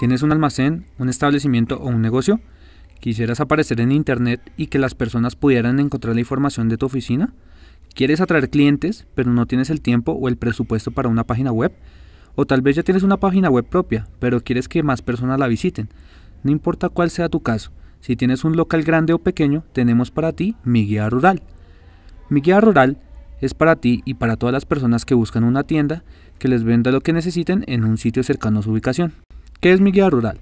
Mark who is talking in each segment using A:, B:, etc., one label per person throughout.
A: ¿Tienes un almacén, un establecimiento o un negocio? ¿Quisieras aparecer en Internet y que las personas pudieran encontrar la información de tu oficina? ¿Quieres atraer clientes, pero no tienes el tiempo o el presupuesto para una página web? O tal vez ya tienes una página web propia, pero quieres que más personas la visiten. No importa cuál sea tu caso, si tienes un local grande o pequeño, tenemos para ti Mi Guía Rural. Mi Guía Rural es para ti y para todas las personas que buscan una tienda que les venda lo que necesiten en un sitio cercano a su ubicación. ¿Qué es mi guía rural?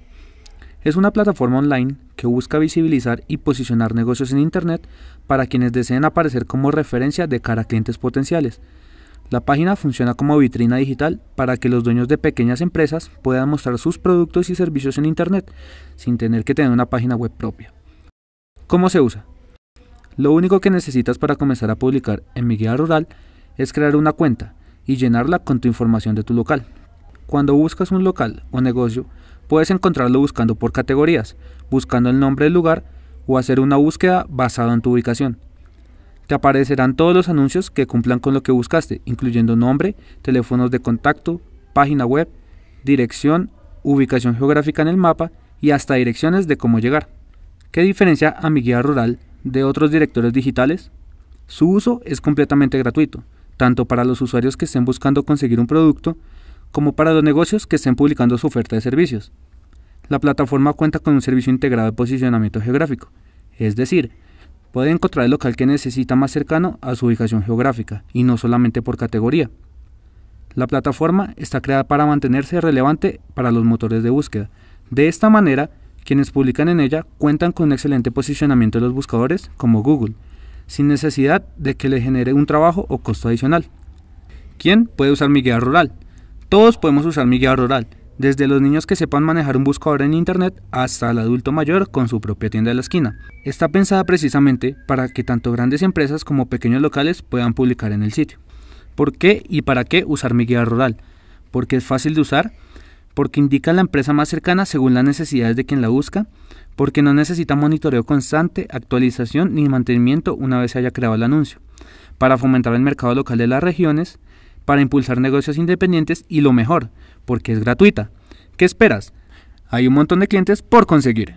A: Es una plataforma online que busca visibilizar y posicionar negocios en Internet para quienes deseen aparecer como referencia de cara a clientes potenciales. La página funciona como vitrina digital para que los dueños de pequeñas empresas puedan mostrar sus productos y servicios en Internet sin tener que tener una página web propia. ¿Cómo se usa? Lo único que necesitas para comenzar a publicar en mi guía rural es crear una cuenta y llenarla con tu información de tu local, cuando buscas un local o negocio, puedes encontrarlo buscando por categorías, buscando el nombre del lugar o hacer una búsqueda basada en tu ubicación. Te aparecerán todos los anuncios que cumplan con lo que buscaste, incluyendo nombre, teléfonos de contacto, página web, dirección, ubicación geográfica en el mapa y hasta direcciones de cómo llegar. ¿Qué diferencia a mi guía rural de otros directores digitales? Su uso es completamente gratuito, tanto para los usuarios que estén buscando conseguir un producto como para los negocios que estén publicando su oferta de servicios. La plataforma cuenta con un servicio integrado de posicionamiento geográfico, es decir, puede encontrar el local que necesita más cercano a su ubicación geográfica y no solamente por categoría. La plataforma está creada para mantenerse relevante para los motores de búsqueda. De esta manera, quienes publican en ella cuentan con un excelente posicionamiento de los buscadores como Google, sin necesidad de que le genere un trabajo o costo adicional. ¿Quién puede usar mi guía rural? Todos podemos usar mi guía rural, desde los niños que sepan manejar un buscador en Internet hasta el adulto mayor con su propia tienda de la esquina. Está pensada precisamente para que tanto grandes empresas como pequeños locales puedan publicar en el sitio. ¿Por qué y para qué usar mi guía rural? Porque es fácil de usar, porque indica la empresa más cercana según las necesidades de quien la busca, porque no necesita monitoreo constante, actualización ni mantenimiento una vez se haya creado el anuncio, para fomentar el mercado local de las regiones, para impulsar negocios independientes y lo mejor, porque es gratuita. ¿Qué esperas? Hay un montón de clientes por conseguir.